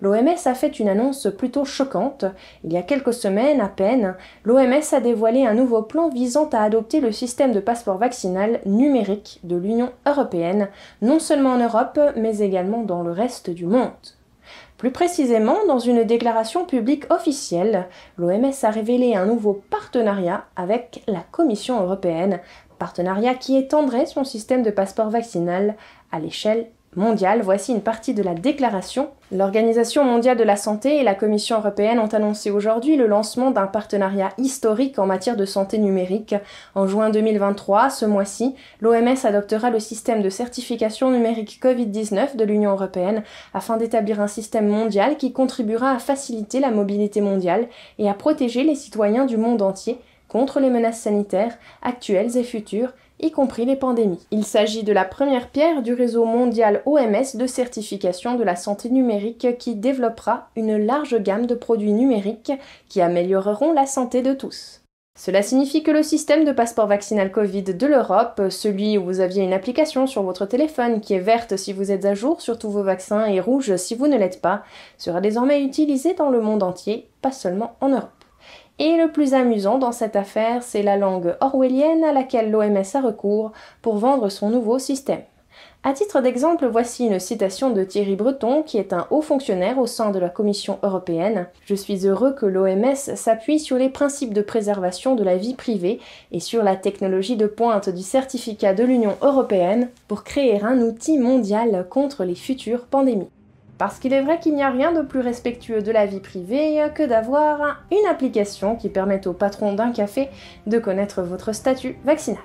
L'OMS a fait une annonce plutôt choquante. Il y a quelques semaines à peine, l'OMS a dévoilé un nouveau plan visant à adopter le système de passeport vaccinal numérique de l'Union européenne, non seulement en Europe, mais également dans le reste du monde. Plus précisément, dans une déclaration publique officielle, l'OMS a révélé un nouveau partenariat avec la Commission européenne, partenariat qui étendrait son système de passeport vaccinal à l'échelle Mondial, voici une partie de la déclaration. L'Organisation mondiale de la santé et la Commission européenne ont annoncé aujourd'hui le lancement d'un partenariat historique en matière de santé numérique. En juin 2023, ce mois-ci, l'OMS adoptera le système de certification numérique Covid-19 de l'Union européenne afin d'établir un système mondial qui contribuera à faciliter la mobilité mondiale et à protéger les citoyens du monde entier contre les menaces sanitaires actuelles et futures y compris les pandémies. Il s'agit de la première pierre du réseau mondial OMS de certification de la santé numérique qui développera une large gamme de produits numériques qui amélioreront la santé de tous. Cela signifie que le système de passeport vaccinal Covid de l'Europe, celui où vous aviez une application sur votre téléphone qui est verte si vous êtes à jour sur tous vos vaccins et rouge si vous ne l'êtes pas, sera désormais utilisé dans le monde entier, pas seulement en Europe. Et le plus amusant dans cette affaire, c'est la langue orwellienne à laquelle l'OMS a recours pour vendre son nouveau système. À titre d'exemple, voici une citation de Thierry Breton, qui est un haut fonctionnaire au sein de la Commission européenne. Je suis heureux que l'OMS s'appuie sur les principes de préservation de la vie privée et sur la technologie de pointe du certificat de l'Union européenne pour créer un outil mondial contre les futures pandémies. Parce qu'il est vrai qu'il n'y a rien de plus respectueux de la vie privée que d'avoir une application qui permette au patron d'un café de connaître votre statut vaccinal.